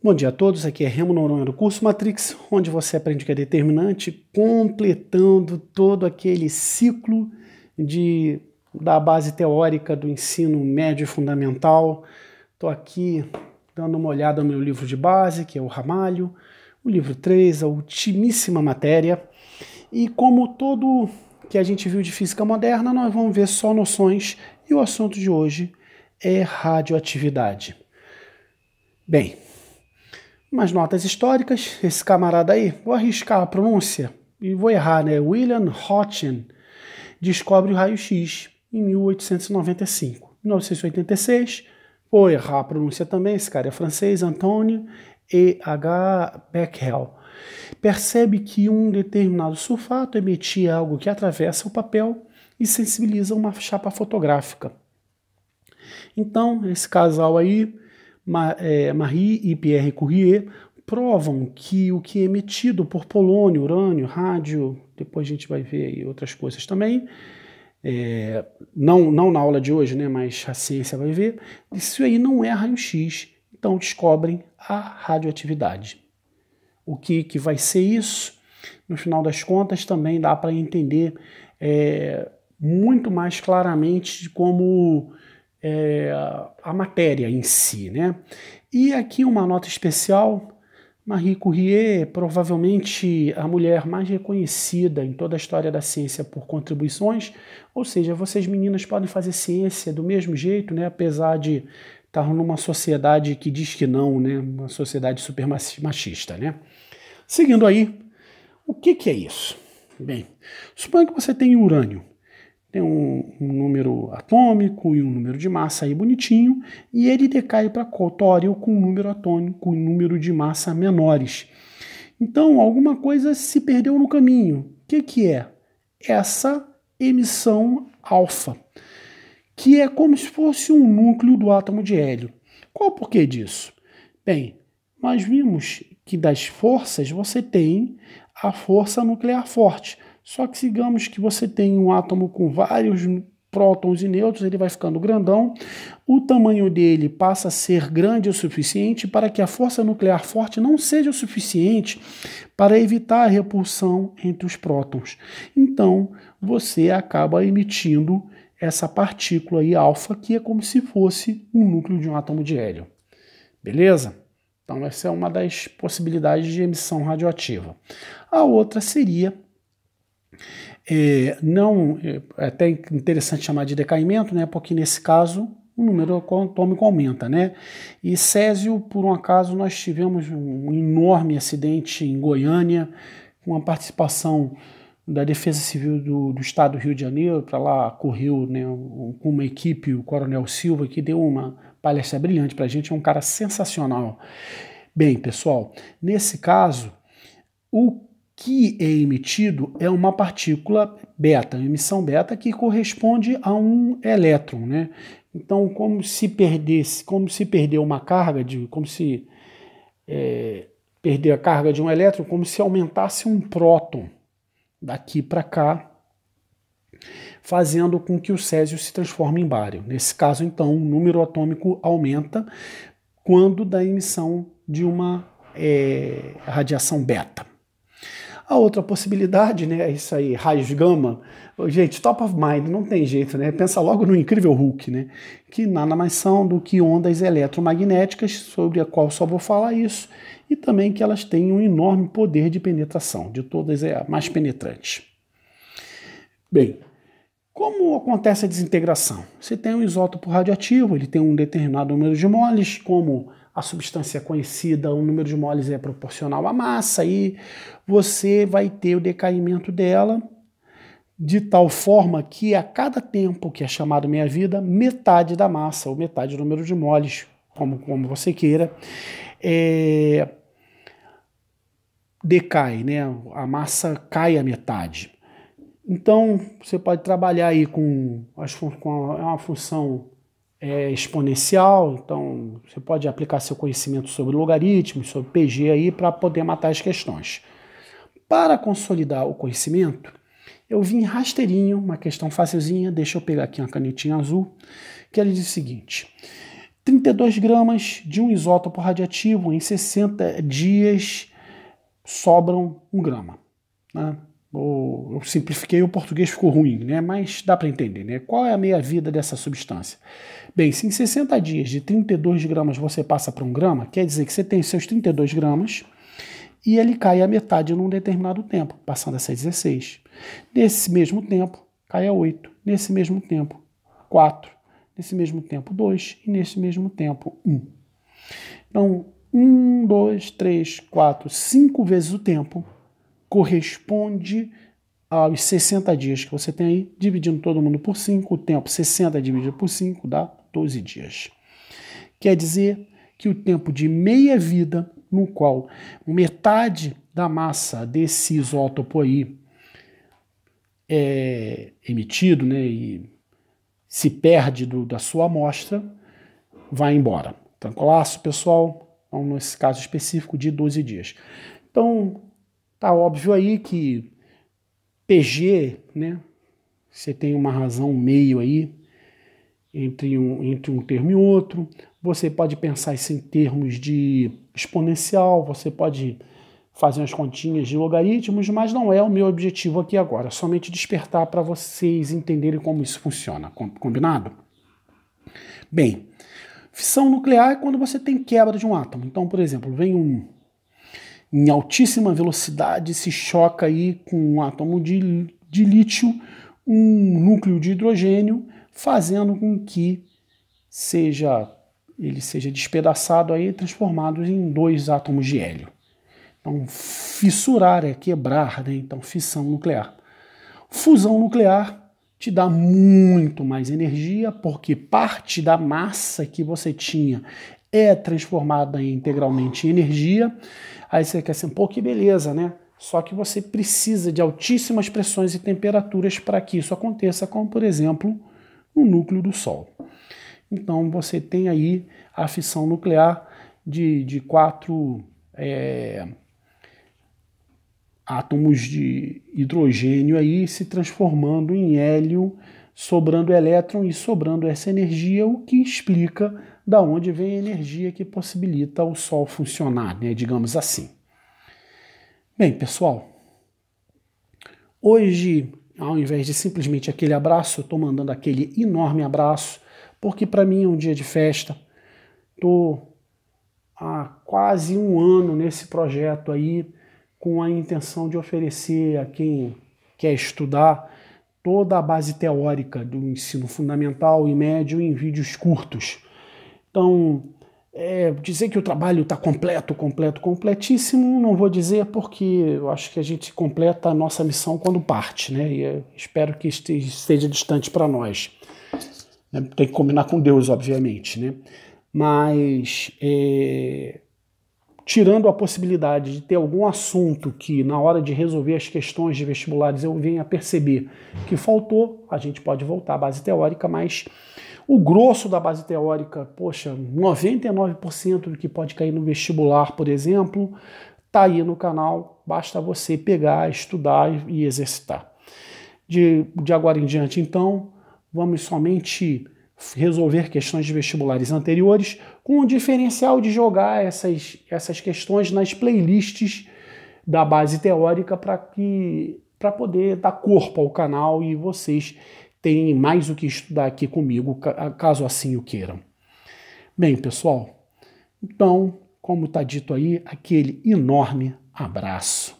Bom dia a todos, aqui é Remo Noronha do curso Matrix, onde você aprende o que é determinante, completando todo aquele ciclo de, da base teórica do ensino médio e fundamental. Estou aqui dando uma olhada no meu livro de base, que é o Ramalho, o livro 3, a ultimíssima matéria. E como todo que a gente viu de física moderna, nós vamos ver só noções e o assunto de hoje é radioatividade. Bem, mais notas históricas, esse camarada aí, vou arriscar a pronúncia e vou errar, né? William Hotchin descobre o raio-x em 1895. Em 1986, vou errar a pronúncia também, esse cara é francês, Antoine E. H. Becquerel. Percebe que um determinado sulfato emitia algo que atravessa o papel e sensibiliza uma chapa fotográfica. Então, esse casal aí é, Marie e Pierre Courrier provam que o que é emitido por polônio, urânio, rádio, depois a gente vai ver aí outras coisas também, é, não, não na aula de hoje, né, mas a ciência vai ver, isso aí não é raio-x, então descobrem a radioatividade. O que, que vai ser isso? No final das contas, também dá para entender é, muito mais claramente como é, a matéria em si. Né? E aqui uma nota especial Marie Curie, provavelmente a mulher mais reconhecida em toda a história da ciência por contribuições, ou seja, vocês meninas podem fazer ciência do mesmo jeito, né? apesar de estar numa sociedade que diz que não, né? uma sociedade super machista. Né? Seguindo aí, o que, que é isso? Bem, suponha que você tem urânio tem um, um, número atômico e um número de massa aí bonitinho, e ele decai para coltório com um número atômico e um número de massa menores. Então, alguma coisa se perdeu no caminho. O que, que é? Essa emissão alfa, que é como se fosse um núcleo do átomo de hélio. Qual o porquê disso? Bem, nós vimos que das forças você tem a força nuclear forte. Só que digamos que você tem um átomo com vários prótons e nêutrons, ele vai ficando grandão. O tamanho dele passa a ser grande o suficiente para que a força nuclear forte não seja o suficiente para evitar a repulsão entre os prótons. Então, você acaba emitindo essa partícula aí alfa que é como se fosse um núcleo de um átomo de hélio. Beleza? Então, essa é uma das possibilidades de emissão radioativa. A outra seria é, não, é até interessante chamar de decaimento, né, porque nesse caso o número atômico é aumenta, né? E Césio, por um acaso, nós tivemos um enorme acidente em Goiânia, com a participação da Defesa Civil do, do Estado do Rio de Janeiro, para lá correu né, com uma equipe, o Coronel Silva, que deu uma palestra brilhante para a gente, é um cara sensacional. Bem, pessoal, nesse caso, o que é emitido é uma partícula beta, emissão beta, que corresponde a um elétron. Né? Então, como se perdesse, como se perdeu uma carga de. como se é, perder a carga de um elétron, como se aumentasse um próton daqui para cá, fazendo com que o césio se transforme em bário. Nesse caso, então, o número atômico aumenta quando da emissão de uma é, radiação beta. A outra possibilidade, né, é isso aí, raios gama. Gente, top of mind, não tem jeito, né? Pensa logo no incrível Hulk, né? Que nada mais são do que ondas eletromagnéticas, sobre a qual só vou falar isso, e também que elas têm um enorme poder de penetração, de todas é a mais penetrante. Bem, como acontece a desintegração? Você tem um isótopo radioativo, ele tem um determinado número de moles, como a substância é conhecida, o número de moles é proporcional à massa, e você vai ter o decaimento dela de tal forma que a cada tempo, que é chamado meia-vida, metade da massa, ou metade do número de moles, como, como você queira, é, decai, né? A massa cai a metade. Então, você pode trabalhar aí com, as, com a, é uma função é exponencial, então você pode aplicar seu conhecimento sobre logaritmos, sobre PG aí para poder matar as questões. Para consolidar o conhecimento, eu vim rasteirinho, uma questão facilzinha, deixa eu pegar aqui uma canetinha azul, que ele diz o seguinte: 32 gramas de um isótopo radiativo em 60 dias sobram um grama. Né? eu simplifiquei, o português ficou ruim, né? mas dá para entender. Né? Qual é a meia-vida dessa substância? Bem, se em 60 dias de 32 gramas você passa para um grama, quer dizer que você tem seus 32 gramas e ele cai a metade num determinado tempo, passando a ser 16. Nesse mesmo tempo, cai a 8. Nesse mesmo tempo, 4. Nesse mesmo tempo, 2. E nesse mesmo tempo, 1. Então, 1, 2, 3, 4, 5 vezes o tempo corresponde aos 60 dias que você tem aí, dividindo todo mundo por 5, o tempo 60 dividido por 5 dá 12 dias. Quer dizer que o tempo de meia vida, no qual metade da massa desse isótopo aí é emitido né, e se perde do, da sua amostra, vai embora. Tranquilaço, então, pessoal? Então, nesse caso específico, de 12 dias. Então, Tá óbvio aí que PG, né? Você tem uma razão meio aí entre um, entre um termo e outro. Você pode pensar isso em termos de exponencial, você pode fazer umas continhas de logaritmos, mas não é o meu objetivo aqui agora, somente despertar para vocês entenderem como isso funciona, combinado? Bem, fissão nuclear é quando você tem quebra de um átomo. Então, por exemplo, vem um em altíssima velocidade, se choca aí com um átomo de, de lítio, um núcleo de hidrogênio, fazendo com que seja ele seja despedaçado aí, transformado em dois átomos de hélio. Então, fissurar é quebrar, né? Então, fissão nuclear. Fusão nuclear te dá muito mais energia, porque parte da massa que você tinha é transformada integralmente em energia. Aí você quer assim, pô, que beleza, né? Só que você precisa de altíssimas pressões e temperaturas para que isso aconteça, como por exemplo no núcleo do Sol. Então você tem aí a fissão nuclear de, de quatro é, átomos de hidrogênio aí se transformando em hélio sobrando elétron e sobrando essa energia, o que explica da onde vem a energia que possibilita o Sol funcionar, né, digamos assim. Bem, pessoal, hoje, ao invés de simplesmente aquele abraço, eu estou mandando aquele enorme abraço, porque para mim é um dia de festa. Estou há quase um ano nesse projeto aí, com a intenção de oferecer a quem quer estudar toda a base teórica do ensino fundamental e médio em vídeos curtos. Então, é, dizer que o trabalho está completo, completo, completíssimo, não vou dizer porque eu acho que a gente completa a nossa missão quando parte, né? E espero que esteja, distante para nós. É, tem que combinar com Deus, obviamente, né? Mas é, tirando a possibilidade de ter algum assunto que, na hora de resolver as questões de vestibulares, eu venha perceber que faltou, a gente pode voltar à base teórica, mas o grosso da base teórica, poxa, 99% do que pode cair no vestibular, por exemplo, está aí no canal, basta você pegar, estudar e exercitar. De, de agora em diante, então, vamos somente resolver questões de vestibulares anteriores, com o diferencial de jogar essas, essas questões nas playlists da base teórica para que para poder dar corpo ao canal e vocês têm mais o que estudar aqui comigo, caso assim o queiram. Bem, pessoal, então, como está dito aí, aquele enorme abraço.